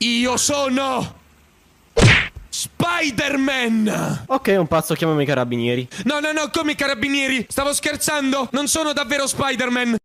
Io sono... Spider-Man! Ok, un pazzo, chiamami i carabinieri. No, no, no, come i carabinieri? Stavo scherzando! Non sono davvero Spider-Man!